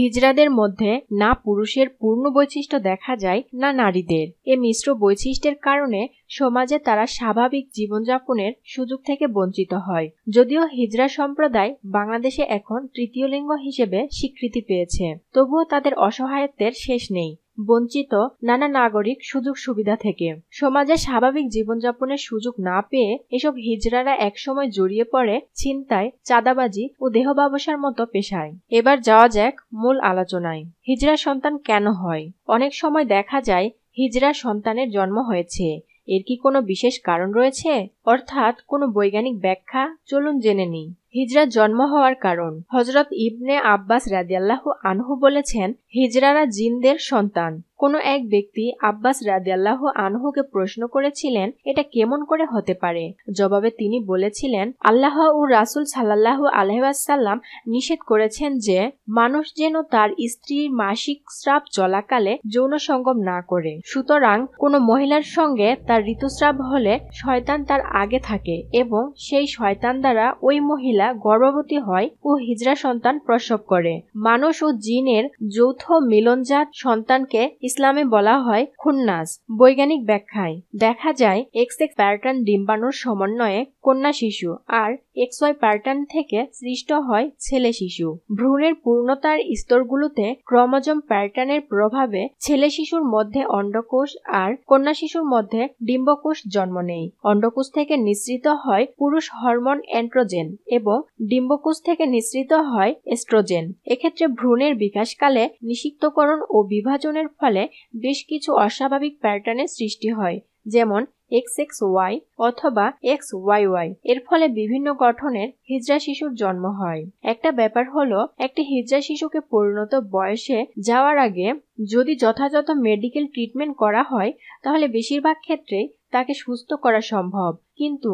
হিজড়াদের মধ্যে না পুরুষের পূর্ণ বৈশিষ্ট্য দেখা যায় না নারীদের এ মিশ্র বৈশিষ্ট্যের কারণে সমাজে তারা স্বাভাবিক জীবনযাপনের সুযোগ থেকে বঞ্চিত হয় যদিও হিজড়া সম্প্রদায় বাংলাদেশে এখন তৃতীয় লিঙ্গ হিসেবে স্বীকৃতি পেয়েছে তবুও তাদের অসহায়ত্বের শেষ নেই বঞ্চিত নানা নাগরিক সুযোগ সুবিধা থেকে সমাজে স্বাভাবিক জীবনযাপনের সুযোগ না পেয়ে এসব হিজড়ারা একসময় জড়িয়ে পড়ে ছিনতাই চাঁদাবাজি ও দেহ ব্যবসার মতো পেশায় এবার যাওয়া যাক মূল আলোচনায় হিজড়া সন্তান কেন হয় অনেক সময় দেখা যায় হিজড়া সন্তানের জন্ম হয়েছে এর কি কোনো বিশেষ কারণ রয়েছে অর্থাৎ কোন বৈজ্ঞানিক ব্যাখ্যা চলুন জেনে নিই হিজরার জন্ম হওয়ার কারণ হজরত ইবনে আব্বাস রাজিয়াল্লাহ আনহু বলেছেন হিজরারা জিনদের সন্তান কোন এক ব্যক্তি আব্বাস রাজিয়াল্লাহ আনহুকে প্রশ্ন করেছিলেন এটা কেমন করে হতে পারে জবাবে তিনি বলেছিলেন আল্লাহ ও রাসুল সাল্লাহ আলহাসাল্লাম নিষেধ করেছেন যে মানুষ যেন তার স্ত্রীর মাসিক স্রাব চলাকালে যৌন সঙ্গম না করে সুতরাং কোনো মহিলার সঙ্গে তার ঋতুস্রাব হলে শয়তান তার আগে থাকে এবং সেই শয়তান দ্বারা ওই মহিলা গর্ভবতী হয় ও হিজরা সন্তান প্রসব করে মানুষ ও জিনের যৌথ মিলনজাত সন্তানকে ইসলামে বলা হয় খুন্নাস বৈজ্ঞানিক ব্যাখ্যায় দেখা যায় এক্স এক্স ডিম্বানোর ডিম্বাণুর সমন্বয়ে কন্যা শিশু আর এক্সওয়াই প্যাটার্ন থেকে সৃষ্ট হয় ছেলে শিশু ভ্রূণের পূর্ণতার স্তরগুলোতে ক্রমজম প্যাটার্নের প্রভাবে ছেলে শিশুর মধ্যে অন্ডকোষ আর কন্যা শিশুর মধ্যে ডিম্বকোষ জন্ম নেয় অন্ডকোষ থেকে নিঃসৃত হয় পুরুষ হরমোন অ্যান্ড্রোজেন এবং ডিম্বকোষ থেকে নিঃসৃত হয় এস্ট্রোজেন এক্ষেত্রে ভ্রূণের বিকাশকালে নিষিক্তকরণ ও বিভাজনের ফলে বেশ কিছু অস্বাভাবিক প্যাটার্নের সৃষ্টি হয় যেমন এক্স এক্স ওয়াই অথবা এক্স ওয়াই ওয়াই এর ফলে বিভিন্ন গঠনের হিজড়া শিশুর জন্ম হয় একটা ব্যাপার হলো একটি হিজড়া শিশুকে পরিণত বয়সে যাওয়ার আগে যদি যথাযথ মেডিকেল ট্রিটমেন্ট করা হয় তাহলে বেশিরভাগ ক্ষেত্রে তাকে সুস্থ করা সম্ভব কিন্তু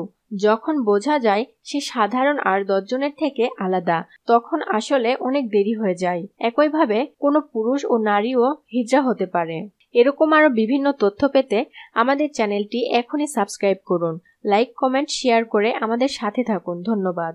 যখন বোঝা যায় সে সাধারণ আর দশজনের থেকে আলাদা তখন আসলে অনেক দেরি হয়ে যায় একইভাবে কোনো পুরুষ ও নারীও হিজড়া হতে পারে এরকম আরও বিভিন্ন তথ্য পেতে আমাদের চ্যানেলটি এখনই সাবস্ক্রাইব করুন লাইক কমেন্ট শেয়ার করে আমাদের সাথে থাকুন ধন্যবাদ